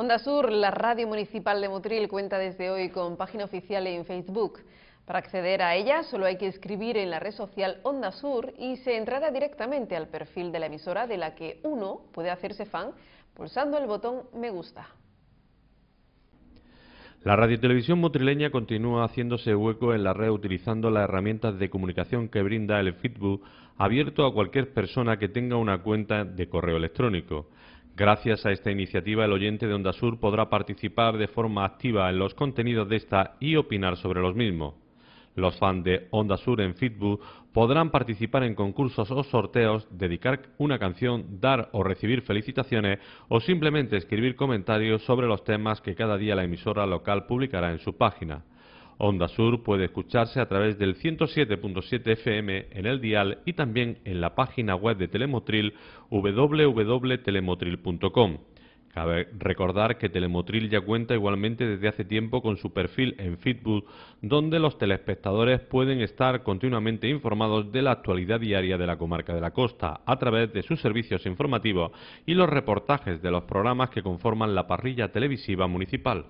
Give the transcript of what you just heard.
Onda Sur, la radio municipal de Motril, cuenta desde hoy con página oficial en Facebook. Para acceder a ella solo hay que escribir en la red social Onda Sur y se entrará directamente al perfil de la emisora de la que uno puede hacerse fan pulsando el botón Me gusta. La radiotelevisión motrileña continúa haciéndose hueco en la red utilizando las herramientas de comunicación que brinda el Facebook abierto a cualquier persona que tenga una cuenta de correo electrónico. Gracias a esta iniciativa, el oyente de Onda Sur podrá participar de forma activa en los contenidos de esta y opinar sobre los mismos. Los fans de Onda Sur en Facebook podrán participar en concursos o sorteos, dedicar una canción, dar o recibir felicitaciones o simplemente escribir comentarios sobre los temas que cada día la emisora local publicará en su página. Onda Sur puede escucharse a través del 107.7 FM en el dial y también en la página web de Telemotril www.telemotril.com. Cabe recordar que Telemotril ya cuenta igualmente desde hace tiempo con su perfil en Facebook, donde los telespectadores pueden estar continuamente informados de la actualidad diaria de la comarca de la costa a través de sus servicios informativos y los reportajes de los programas que conforman la parrilla televisiva municipal.